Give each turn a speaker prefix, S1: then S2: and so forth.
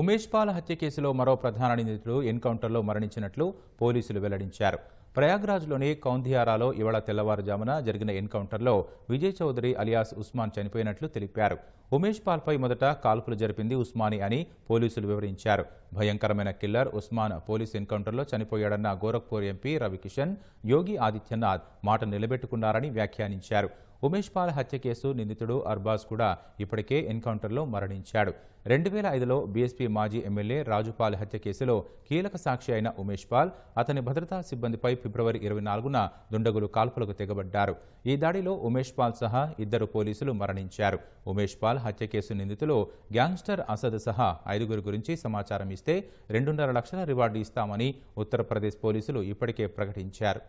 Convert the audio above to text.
S1: ఉమేష్ పాల్ హత్య కేసులో మరో ప్రధాన నిందితుడు ఎన్కౌంటర్లో మరణించినట్లు పోలీసులు వెల్లడించారు ప్రయాగ్రాజ్లోని కౌంధియారాలో ఇవాళ తెల్లవారుజామున జరిగిన ఎన్కౌంటర్లో విజయ్ చౌదరి అలియాస్ ఉస్మాన్ చనిపోయినట్లు తెలిపారు ఉమేష్ పాల్పై మొదట కాల్పులు జరిపింది ఉస్మాని అని పోలీసులు వివరించారు భయంకరమైన కిల్లర్ ఉస్మాన్ పోలీసు ఎన్కౌంటర్లో చనిపోయాడన్న గోరఖ్పూర్ ఎంపీ రవికిషన్ యోగి ఆదిత్యనాథ్ మాట నిలబెట్టుకున్నారని వ్యాఖ్యానించారు ఉమేష్ పాల్ హత్య కేసు నిందితుడు అర్బాజ్ కూడా ఇప్పటికే ఎన్కౌంటర్లో మరణించాడు రెండు వేల ఐదులో బీఎస్పీ మాజీ ఎమ్మెల్యే రాజుపాల్ హత్య కేసులో కీలక సాక్షి అయిన ఉమేష్ పాల్ అతని భద్రతా సిబ్బందిపై ఫిబ్రవరి ఇరవై నాలుగున దుండగులు కాల్పులకు తెగబడ్డారు ఈ దాడిలో ఉమేష్ పాల్ సహా ఇద్దరు పోలీసులు మరణించారు ఉమేష్ పాల్ హత్య కేసు నిందితులు గ్యాంగ్స్టర్ అసద్ సహా ఐదుగురు గురించి సమాచారం ఇస్తే రెండున్నర లక్షల రివార్డు ఇస్తామని ఉత్తరప్రదేశ్ పోలీసులు ఇప్పటికే ప్రకటించారు